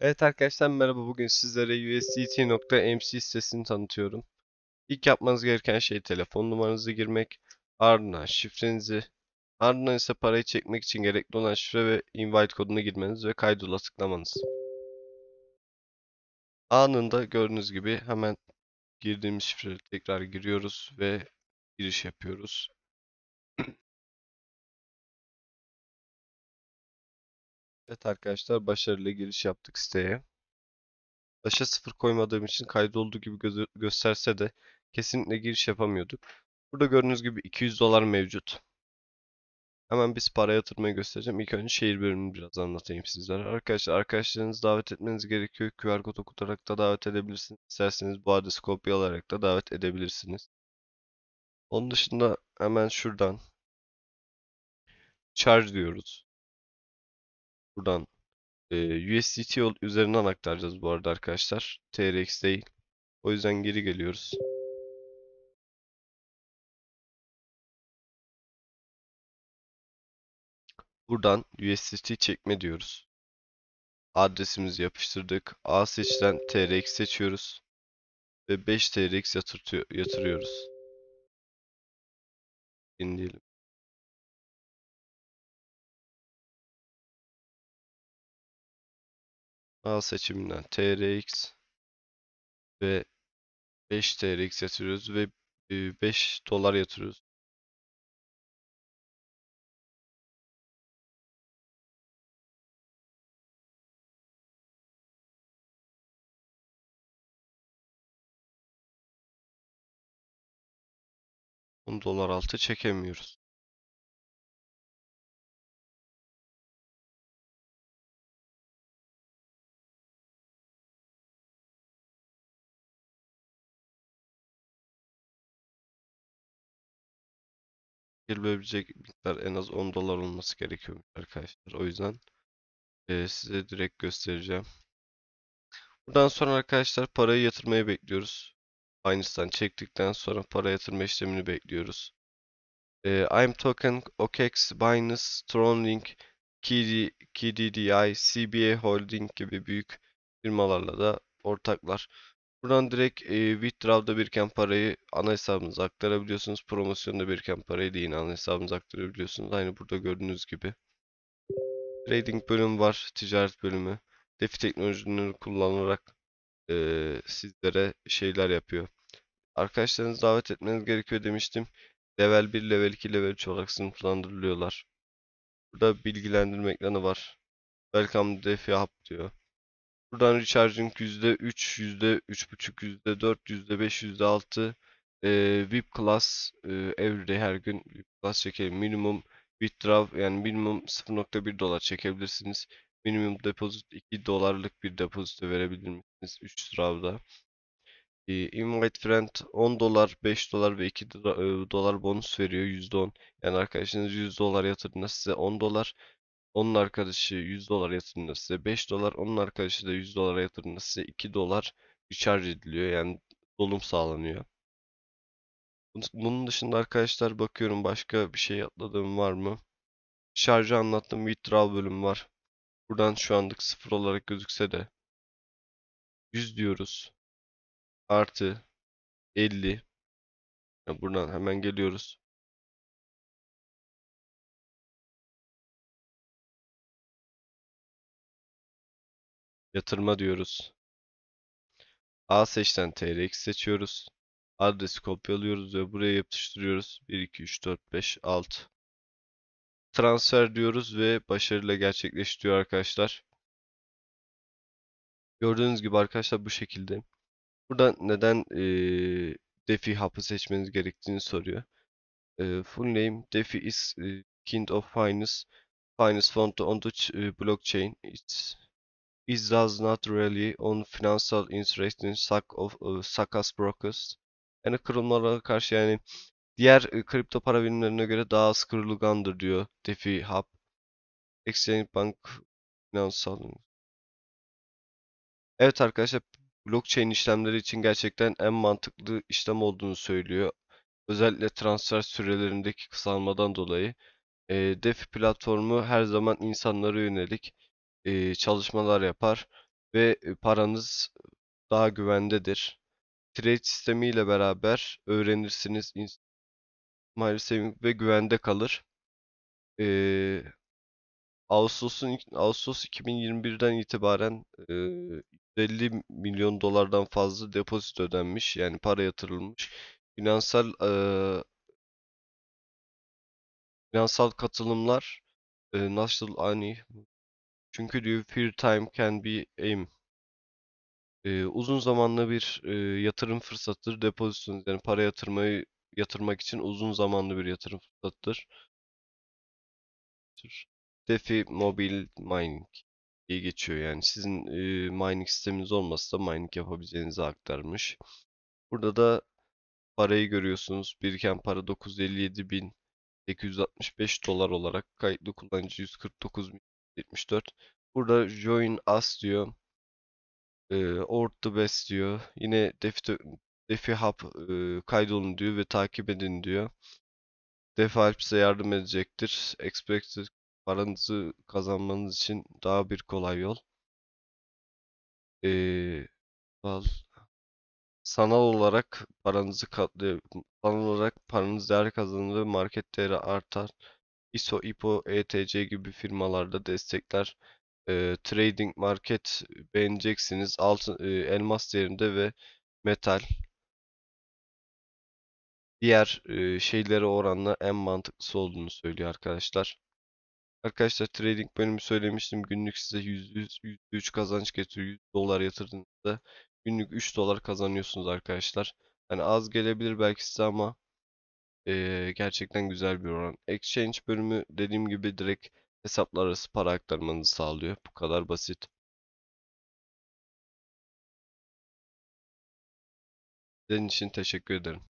Evet arkadaşlar merhaba. Bugün sizlere USDT.mc sitesini tanıtıyorum. İlk yapmanız gereken şey telefon numaranızı girmek, ardından şifrenizi, ardından ise parayı çekmek için gerekli olan şifre ve invite kodunu girmeniz ve kaydola tıklamanız. Anında gördüğünüz gibi hemen girdiğimiz şifreyi tekrar giriyoruz ve giriş yapıyoruz. Evet arkadaşlar başarılı giriş yaptık siteye. Başa sıfır koymadığım için kaydolduğu gibi gö gösterse de kesinlikle giriş yapamıyorduk. Burada gördüğünüz gibi 200 dolar mevcut. Hemen biz para yatırmayı göstereceğim. İlk önce şehir bölümünü biraz anlatayım sizlere. Arkadaşlar arkadaşlarınızı davet etmeniz gerekiyor. QR kod okutarak da davet edebilirsiniz. İsterseniz bu adresi kopyalayarak da davet edebilirsiniz. Onun dışında hemen şuradan charge diyoruz. Buradan e, USDT üzerinden aktaracağız bu arada arkadaşlar. TRX değil. O yüzden geri geliyoruz. Buradan USDT çekme diyoruz. Adresimizi yapıştırdık. A seçilen TRX seçiyoruz. Ve 5 TRX yatırıyoruz. İndirelim. A seçiminden TRX ve 5 TRX yatırıyoruz ve 5 e, dolar yatırıyoruz. $10 dolar altı çekemiyoruz. girilebilecek miktar en az 10 dolar olması gerekiyor arkadaşlar. O yüzden e, size direkt göstereceğim. Buradan sonra arkadaşlar parayı yatırmayı bekliyoruz. Binance'dan çektikten sonra para yatırma işlemini bekliyoruz. E, I'm Token, OKEX, Binance, Tronlink, KD, KDDI, CBA Holding gibi büyük firmalarla da ortaklar. Buradan direkt e, withdraw'da birken parayı ana hesabınıza aktarabiliyorsunuz. Promosyonda birken parayı da yine ana hesabınıza aktarabiliyorsunuz. Aynı burada gördüğünüz gibi. Trading bölümü var. Ticaret bölümü. DeFi teknolojilerini kullanarak e, sizlere şeyler yapıyor. Arkadaşlarınızı davet etmeniz gerekiyor demiştim. Level 1, level 2, level 3 olarak sınıflandırılıyorlar. Burada bilgilendirme ekranı var. Welcome DeFi app diyor. Buradan recharging yüzde dört yüzde beş yüzde altı VIP class e, everyday her gün VIP class çekelim. Minimum withdraw yani minimum 0.1 dolar çekebilirsiniz. Minimum deposit 2 dolarlık bir depozito verebilir misiniz 3 draw'da? E, invite friend 10 dolar, 5 dolar ve 2 dolar bonus veriyor %10. Yani arkadaşınız 100 dolar yatırdığında size 10 dolar onun arkadaşı 100 dolar yatırımda size 5 dolar, onun arkadaşı da 100 dolara yatırımda size 2 dolar recharge ediliyor. Yani dolum sağlanıyor. Bunun dışında arkadaşlar bakıyorum başka bir şey atladığım var mı? Şarjı anlattığım withdraw bölüm var. Buradan şu anlık sıfır olarak gözükse de 100 diyoruz. Artı 50. Yani buradan hemen geliyoruz. Yatırma diyoruz. A seçten TRX seçiyoruz. Adresi kopyalıyoruz ve buraya yapıştırıyoruz. 1, 2, 3, 4, 5, 6. Transfer diyoruz ve başarıyla gerçekleştiriyor arkadaşlar. Gördüğünüz gibi arkadaşlar bu şekilde. Burada neden e, defi hapı seçmeniz gerektiğini soruyor. E, full name defi is e, kind of finance. Finance font on the blockchain. It's It does not rely on financial interest in such of uh, e, such brokers. Yani kırılmalara karşı yani diğer e, kripto para birimlerine göre daha az kırılgandır diyor DeFi Hub. Exchange Bank finansal. Evet arkadaşlar blockchain işlemleri için gerçekten en mantıklı işlem olduğunu söylüyor. Özellikle transfer sürelerindeki kısalmadan dolayı. E, DeFi platformu her zaman insanlara yönelik çalışmalar yapar ve paranız daha güvendedir. Trade sistemiyle beraber öğrenirsiniz mali ve güvende kalır. E, Ağustos'un Ağustos 2021'den itibaren e, 50 milyon dolardan fazla depozito ödenmiş yani para yatırılmış. Finansal e, finansal katılımlar e, nasıl ani çünkü diyor "Free time can be aim. Ee, uzun zamanlı bir e, yatırım fırsatıdır. Depozisyon yani para yatırmayı yatırmak için uzun zamanlı bir yatırım fırsatıdır. DeFi Mobile Mining diye geçiyor yani. Sizin e, mining sisteminiz olmasa da mining yapabileceğinizi aktarmış. Burada da parayı görüyorsunuz. Biriken para 957.865 dolar olarak kayıtlı kullanıcı 149 74. Burada join us diyor. E, ort the best diyor. Yine defi, defi hub e, kaydolun diyor ve takip edin diyor. Defi Alp size yardım edecektir. Expected paranızı kazanmanız için daha bir kolay yol. E, sanal olarak paranızı katlay sanal olarak paranız değer kazanır ve market değeri artar. ISO, IPO, ETC gibi firmalarda destekler. E, trading market beğeneceksiniz. Altın, e, elmas değerinde ve metal diğer e, şeylere oranla en mantıklısı olduğunu söylüyor arkadaşlar. Arkadaşlar trading bölümü söylemiştim. Günlük size %100, %3 kazanç getiriyor. 100 dolar yatırdığınızda günlük 3 dolar kazanıyorsunuz arkadaşlar. Yani az gelebilir belki size ama ee, gerçekten güzel bir oran. Exchange bölümü dediğim gibi direkt hesaplar arası para aktarmanızı sağlıyor. Bu kadar basit. Sizin için teşekkür ederim.